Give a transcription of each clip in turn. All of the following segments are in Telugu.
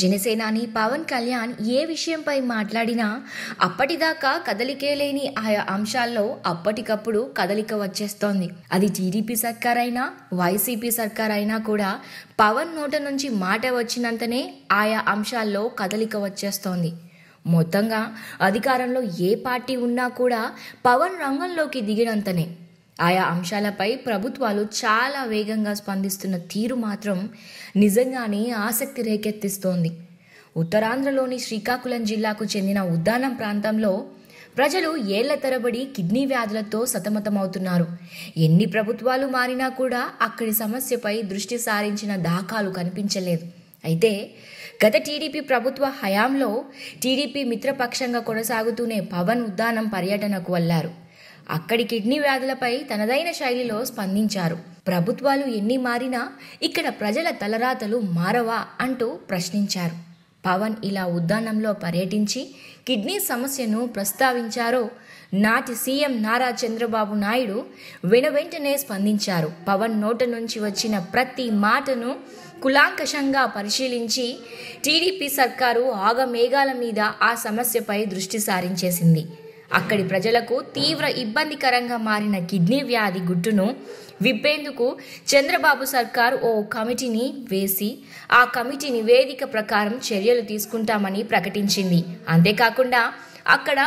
జనసేనాని పవన్ కళ్యాణ్ ఏ విషయంపై మాట్లాడినా అప్పటిదాకా కదలికే లేని ఆయా అంశాల్లో అప్పటికప్పుడు కదలిక వచ్చేస్తోంది అది టీడీపీ సర్కార్ అయినా వైసీపీ సర్కార్ అయినా కూడా పవన్ నోట నుంచి మాట వచ్చినంతనే ఆయా అంశాల్లో కదలిక వచ్చేస్తోంది మొత్తంగా అధికారంలో ఏ పార్టీ ఉన్నా కూడా పవన్ రంగంలోకి దిగినంతనే ఆయా అంశాలపై ప్రభుత్వాలు చాలా వేగంగా స్పందిస్తున్న తీరు మాత్రం నిజంగానే ఆసక్తి రేకెత్తిస్తోంది ఉత్తరాంధ్రలోని శ్రీకాకుళం జిల్లాకు చెందిన ఉద్దానం ప్రాంతంలో ప్రజలు ఏళ్ల తరబడి కిడ్నీ వ్యాధులతో సతమతమవుతున్నారు ఎన్ని ప్రభుత్వాలు మారినా కూడా అక్కడి సమస్యపై దృష్టి సారించిన దాఖాలు కనిపించలేదు అయితే గత టీడీపీ ప్రభుత్వ హయాంలో టీడీపీ మిత్రపక్షంగా కొనసాగుతూనే పవన్ ఉద్దానం పర్యటనకు వెళ్లారు అక్కడి కిడ్నీ వ్యాధులపై తనదైన శైలిలో స్పందించారు ప్రభుత్వాలు ఎన్ని మారినా ఇక్కడ ప్రజల తలరాతలు మారవా అంటూ ప్రశ్నించారు పవన్ ఇలా ఉద్దానంలో పర్యటించి కిడ్నీ సమస్యను ప్రస్తావించారో నాటి సీఎం నారా చంద్రబాబు నాయుడు వెనువెంటనే స్పందించారు పవన్ నోట నుంచి వచ్చిన ప్రతి మాటను కులాంకషంగా పరిశీలించి టీడీపీ సర్కారు ఆగమేఘాల మీద ఆ సమస్యపై దృష్టి సారించేసింది అక్కడి ప్రజలకు తీవ్ర ఇబ్బందికరంగా మారిన కిడ్నీ వ్యాధి గుట్టును విప్పేందుకు చంద్రబాబు సర్కారు ఓ కమిటీని వేసి ఆ కమిటీ నివేదిక ప్రకారం చర్యలు తీసుకుంటామని ప్రకటించింది అంతేకాకుండా అక్కడ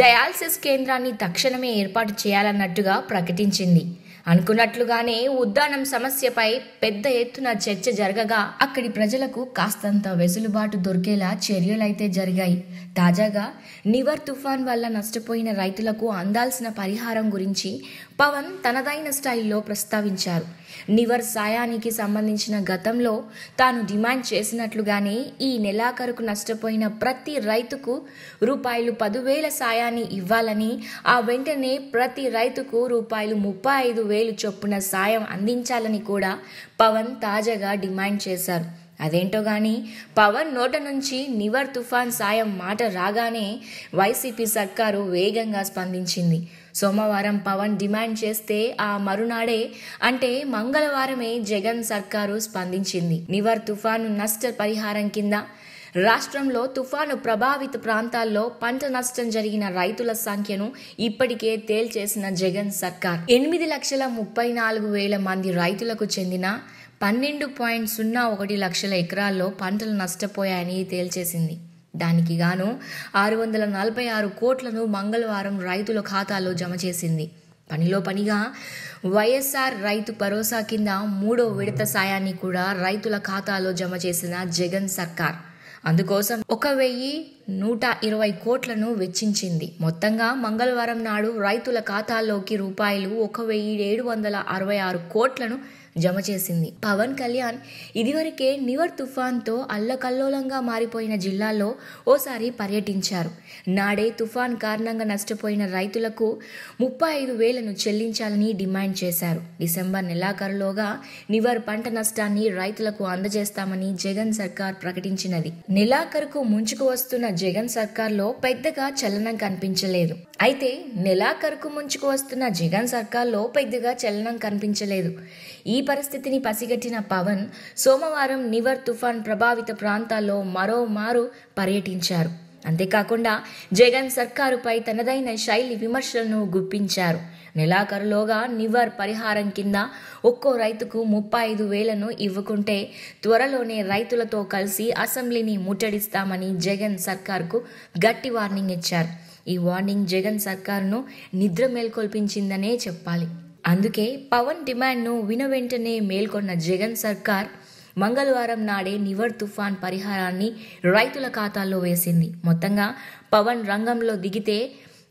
డయాలసిస్ కేంద్రాన్ని తక్షణమే ఏర్పాటు చేయాలన్నట్టుగా ప్రకటించింది అనుకున్నట్లుగానే ఉద్దానం సమస్యపై పెద్ద ఎత్తున చర్చ జరగగా అక్కడి ప్రజలకు కాస్తంత వెసులుబాటు దొరికేలా చర్యలైతే జరిగాయి తాజాగా నివర్ తుఫాన్ వల్ల నష్టపోయిన రైతులకు అందాల్సిన పరిహారం గురించి పవన్ తనదైన స్టైల్లో ప్రస్తావించారు నివర్ సాయానికి సంబంధించిన గతంలో తాను డిమాండ్ చేసినట్లుగానే ఈ నెలాఖరుకు నష్టపోయిన ప్రతి రైతుకు రూపాయలు పదివేల సాయాన్ని ఇవ్వాలని ఆ వెంటనే ప్రతి రైతుకు రూపాయలు ముప్పై ఐదు వేలు చొప్పున సాయం అందించాలని కూడా పవన్ తాజాగా డిమాండ్ చేశారు అదేంటో కానీ పవన్ నోట నుంచి నివర్ తుఫాన్ సాయం మాట రాగానే వైసీపీ సర్కారు వేగంగా స్పందించింది సోమవారం పవన్ డిమాండ్ చేస్తే ఆ మరునాడే అంటే మంగళవారమే జగన్ సర్కారు స్పందించింది నివర్ తుఫాను నష్ట పరిహారం కింద రాష్ట్రంలో తుఫాను ప్రభావిత ప్రాంతాల్లో పంట నష్టం జరిగిన రైతుల సంఖ్యను ఇప్పటికే తేల్చేసిన జగన్ సర్కార్ ఎనిమిది లక్షల ముప్పై నాలుగు వేల మంది రైతులకు చెందిన పన్నెండు పాయింట్ సున్నా ఒకటి లక్షల ఎకరాల్లో పంటలు నష్టపోయాయని తేల్చేసింది దానికి గాను ఆరు వందల నలభై ఆరు కోట్లను మంగళవారం రైతుల ఖాతాలో జమ చేసింది పనిలో పనిగా వైఎస్ఆర్ రైతు భరోసా కింద మూడో విడత సాయాన్ని కూడా రైతుల ఖాతాలో జమ చేసిన జగన్ సర్కార్ అందుకోసం ఒక వెయ్యి నూట ఇరవై కోట్లను వెచ్చించింది మొత్తంగా మంగళవారం నాడు రైతుల ఖాతాల్లోకి రూపాయలు ఒక వెయ్యి ఏడు వందల అరవై ఆరు కోట్లను జమ చేసింది పవన్ కళ్యాణ్ ఇదివరకే నివర్ తుఫాన్తో అల్లకల్లోలంగా మారిపోయిన జిల్లాలో ఓసారి పర్యటించారు నాడే తుఫాన్ కారణంగా నష్టపోయిన రైతులకు ముప్పై ఐదు వేలను చెల్లించాలని డిమాండ్ చేశారు డిసెంబర్ నెలాఖరులోగా నివర్ పంట నష్టాన్ని రైతులకు అందజేస్తామని జగన్ సర్కార్ ప్రకటించినది నెలాఖరుకు ముంచుకు వస్తున్న జగన్ సర్కార్లో పెద్దగా చలనం కనిపించలేదు అయితే నెలాఖరుకు ముంచుకు వస్తున్న జగన్ సర్కార్లో పెద్దగా చలనం కనిపించలేదు ఈ పరిస్థితిని పసిగట్టిన పవన్ సోమవారం నివర్ తుఫాన్ ప్రభావిత ప్రాంతాల్లో మరోమారు పర్యటించారు అంతేకాకుండా జగన్ సర్కారుపై తనదైన శైలి విమర్శలను గుప్పించారు నెలాఖరులోగా నివర్ పరిహారం కింద ఒక్కో రైతుకు ముప్పై ఐదు వేలను ఇవ్వకుంటే త్వరలోనే రైతులతో కలిసి అసెంబ్లీని ముట్టడిస్తామని జగన్ సర్కార్కు గట్టి వార్నింగ్ ఇచ్చారు ఈ వార్నింగ్ జగన్ సర్కార్ను నిద్ర మేల్కొల్పించిందనే చెప్పాలి అందుకే పవన్ డిమాండ్ను విన వెంటనే మేల్కొన్న జగన్ సర్కార్ మంగళవారం నాడే నివర్ తుఫాన్ పరిహారాన్ని రైతుల ఖాతాల్లో వేసింది మొత్తంగా పవన్ రంగంలో దిగితే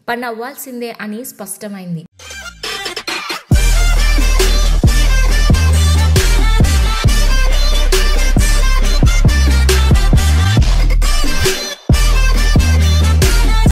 పన్నవ్వాల్సిందే అని స్పష్టమైంది